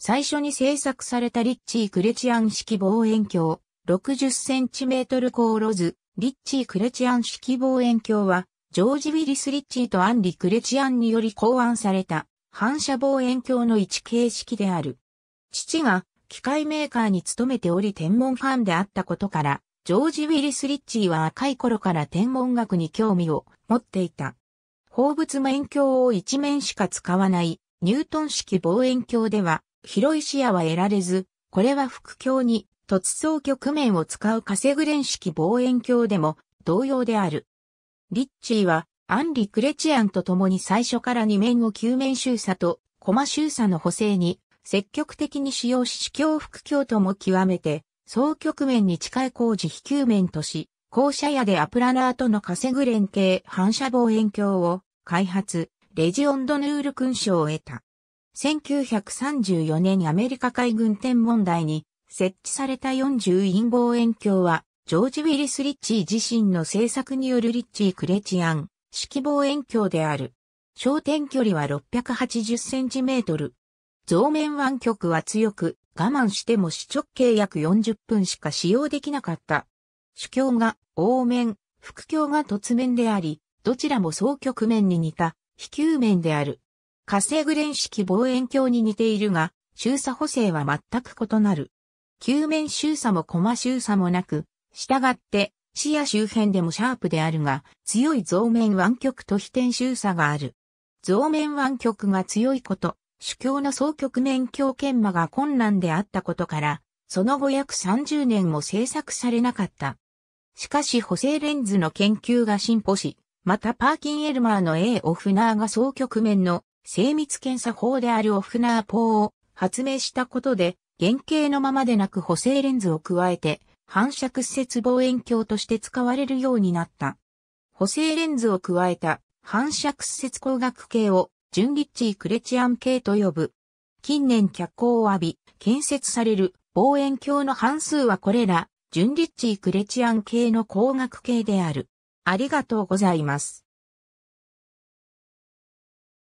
最初に製作されたリッチー・クレチアン式望遠鏡、60センチメートル高ロズ、リッチー・クレチアン式望遠鏡は、ジョージ・ウィリス・リッチーとアンリ・クレチアンにより考案された、反射望遠鏡の位置形式である。父が、機械メーカーに勤めており天文ファンであったことから、ジョージ・ウィリス・リッチーは赤い頃から天文学に興味を持っていた。放物面鏡を一面しか使わないニュートン式望遠鏡では広い視野は得られず、これは副鏡に突走局面を使う稼ぐン式望遠鏡でも同様である。リッチーはアンリ・クレチアンと共に最初から2面を球面収差とコマ収差の補正に積極的に使用し視鏡副鏡とも極めて双局面に近い工事非球面とし、校舎屋でアプラナーとの稼ぐ連携反射望遠鏡を開発、レジオンドヌール勲章を得た。1934年アメリカ海軍天文台に設置された40陰望遠鏡は、ジョージ・ウィリス・リッチー自身の制作によるリッチー・クレチアン、式望遠鏡である。焦点距離は680センチメートル。増面湾曲は強く、我慢しても視直径約40分しか使用できなかった。主教が、凹面、副教が突面であり、どちらも双曲面に似た、非球面である。火星グレン式望遠鏡に似ているが、周差補正は全く異なる。球面収差もコマ周差もなく、従って視野周辺でもシャープであるが、強い増面湾曲と非点収差がある。増面湾曲が強いこと、主教の総局面鏡研磨が困難であったことから、その後約30年も制作されなかった。しかし補正レンズの研究が進歩し、またパーキン・エルマーの A オフナーが総局面の精密検査法であるオフナーポーを発明したことで、原型のままでなく補正レンズを加えて、反射屈折望遠鏡として使われるようになった。補正レンズを加えた反射屈折光学系をジュンリッチー・クレチアン系と呼ぶ。近年脚光を浴び、建設される望遠鏡の半数はこれら、ジュンリッチー・クレチアン系の光学系である。ありがとうございます。